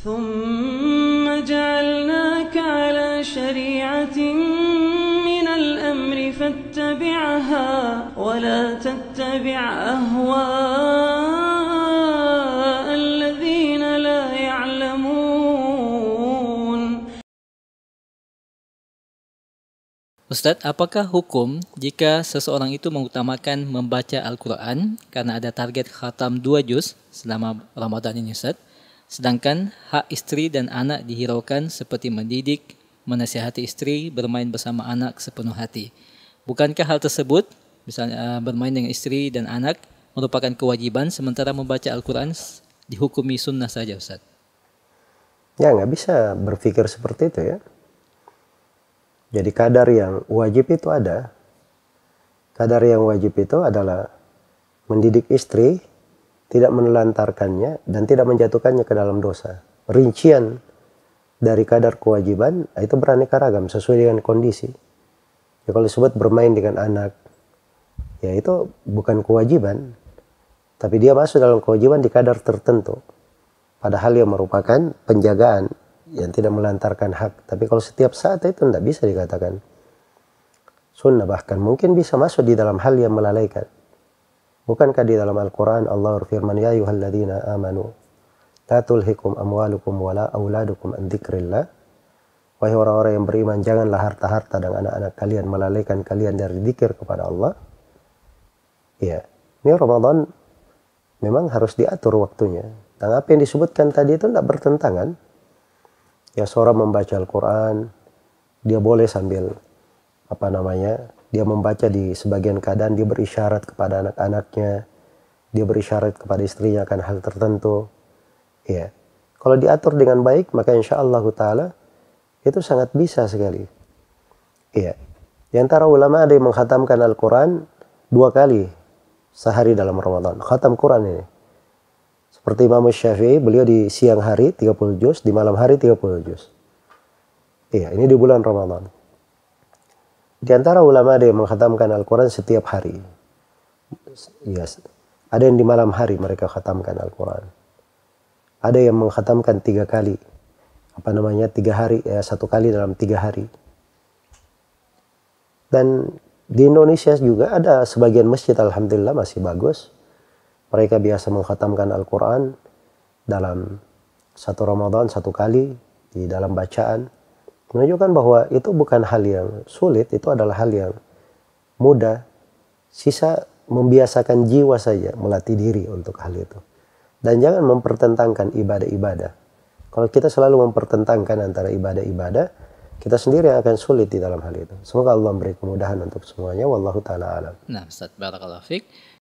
ثم جعلناك على شريعة من الأمر فاتبعها ولا تتبع أهواء الذين لا يعلمون Ustadz, apakah hukum jika seseorang itu mengutamakan membaca Al-Quran karena ada target khatam dua juz selama Ramadan ini Ustadz? Sedangkan hak istri dan anak dihiraukan seperti mendidik, menasihati istri, bermain bersama anak sepenuh hati. Bukankah hal tersebut, misalnya eh, bermain dengan istri dan anak, merupakan kewajiban sementara membaca Al-Quran dihukumi sunnah saja Ustaz? Ya nggak bisa berpikir seperti itu ya. Jadi kadar yang wajib itu ada. Kadar yang wajib itu adalah mendidik istri tidak menelantarkannya dan tidak menjatuhkannya ke dalam dosa. Rincian dari kadar kewajiban ah, itu beraneka ragam sesuai dengan kondisi. Ya kalau disebut bermain dengan anak, ya itu bukan kewajiban, tapi dia masuk dalam kewajiban di kadar tertentu. Padahal yang merupakan penjagaan yang tidak melantarkan hak. Tapi kalau setiap saat itu tidak bisa dikatakan sunnah bahkan mungkin bisa masuk di dalam hal yang melalaikan. Bukankah di dalam Al-Quran Allah berfirman, Ya ayuhalladzina amanu, la tulhikum amwalukum wala awladukum an dzikrillah. Wahai orang-orang yang beriman, janganlah harta-harta dan anak-anak kalian melalaikan kalian dari dzikir kepada Allah. Ya, ini Ramadan memang harus diatur waktunya. Dan apa yang disebutkan tadi itu tidak bertentangan. Ya seorang membaca Al-Quran, dia boleh sambil apa namanya dia membaca di sebagian keadaan dia berisyarat kepada anak-anaknya, dia berisyarat kepada istrinya akan hal tertentu. Ya. Kalau diatur dengan baik, maka insya Allah Ta'ala itu sangat bisa sekali. ya. Di antara ulama ada yang menghatamkan Al-Quran dua kali sehari dalam Ramadan. Khatam Quran ini. Seperti Imam Syafi'i, beliau di siang hari 30 juz, di malam hari 30 juz. Iya, ini di bulan Ramadan. Di antara ulama ada yang menghatamkan Al-Quran setiap hari. Yes. Iya, ada yang di malam hari mereka khatamkan Al-Quran. Ada yang menghatamkan tiga kali. Apa namanya? Tiga hari. Ya, satu kali dalam tiga hari. Dan di Indonesia juga ada sebagian masjid Alhamdulillah masih bagus. Mereka biasa menghatamkan Al-Quran dalam satu Ramadan satu kali di dalam bacaan menunjukkan bahwa itu bukan hal yang sulit, itu adalah hal yang mudah. Sisa membiasakan jiwa saja melatih diri untuk hal itu. Dan jangan mempertentangkan ibadah-ibadah. Kalau kita selalu mempertentangkan antara ibadah-ibadah, kita sendiri yang akan sulit di dalam hal itu. Semoga Allah beri kemudahan untuk semuanya. Wallahu taala alam. Nah, Ustaz, barakallahu Fik.